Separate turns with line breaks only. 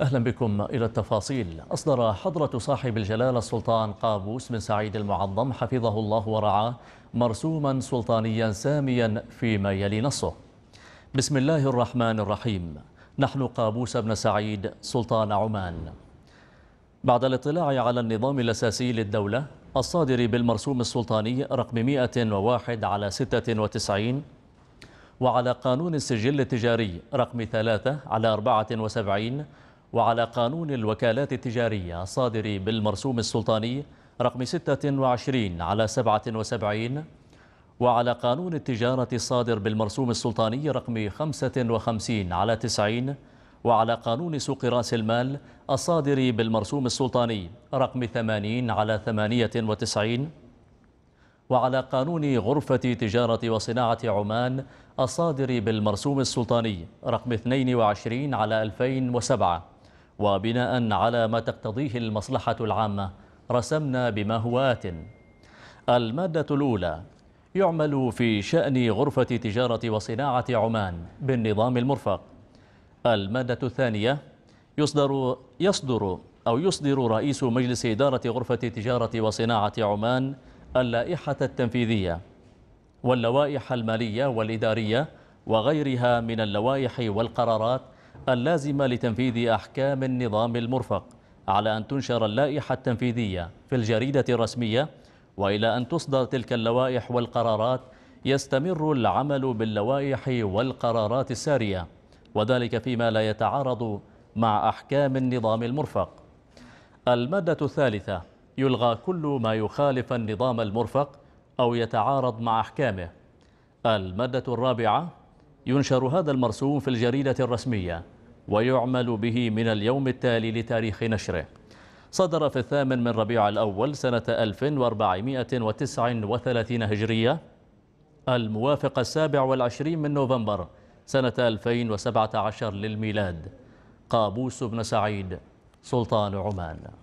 أهلا بكم إلى التفاصيل أصدر حضرة صاحب الجلالة السلطان قابوس بن سعيد المعظم حفظه الله ورعاه مرسوما سلطانيا ساميا فيما يلي نصه بسم الله الرحمن الرحيم نحن قابوس بن سعيد سلطان عمان بعد الاطلاع على النظام الأساسي للدولة الصادر بالمرسوم السلطاني رقم 101 على 96 وعلى قانون السجل التجاري رقم 3 على 74 وعلى قانون الوكالات التجارية الصادر بالمرسوم السلطاني رقم 26 على 77 وعلى قانون التجارة الصادر بالمرسوم السلطاني رقم 55 على 90 وعلى قانون سوق رأس المال الصادر بالمرسوم السلطاني رقم 80 على 98 وعلى قانون غرفة تجارة وصناعة عمان الصادر بالمرسوم السلطاني رقم 22 على 2007 وبناء على ما تقتضيه المصلحة العامة رسمنا بمهوات المادة الأولى يعمل في شأن غرفة تجارة وصناعة عمان بالنظام المرفق المادة الثانية يصدر, يصدر أو يصدر رئيس مجلس إدارة غرفة تجارة وصناعة عمان اللائحة التنفيذية واللوائح المالية والإدارية وغيرها من اللوائح والقرارات اللازمة لتنفيذ أحكام النظام المرفق على أن تنشر اللائحة التنفيذية في الجريدة الرسمية وإلى أن تصدر تلك اللوائح والقرارات يستمر العمل باللوائح والقرارات السارية وذلك فيما لا يتعارض مع أحكام النظام المرفق المادة الثالثة يلغى كل ما يخالف النظام المرفق أو يتعارض مع أحكامه المادة الرابعة ينشر هذا المرسوم في الجريدة الرسمية ويعمل به من اليوم التالي لتاريخ نشره صدر في الثامن من ربيع الأول سنة 1439 هجرية الموافق السابع والعشرين من نوفمبر سنة 2017 للميلاد قابوس بن سعيد سلطان عمان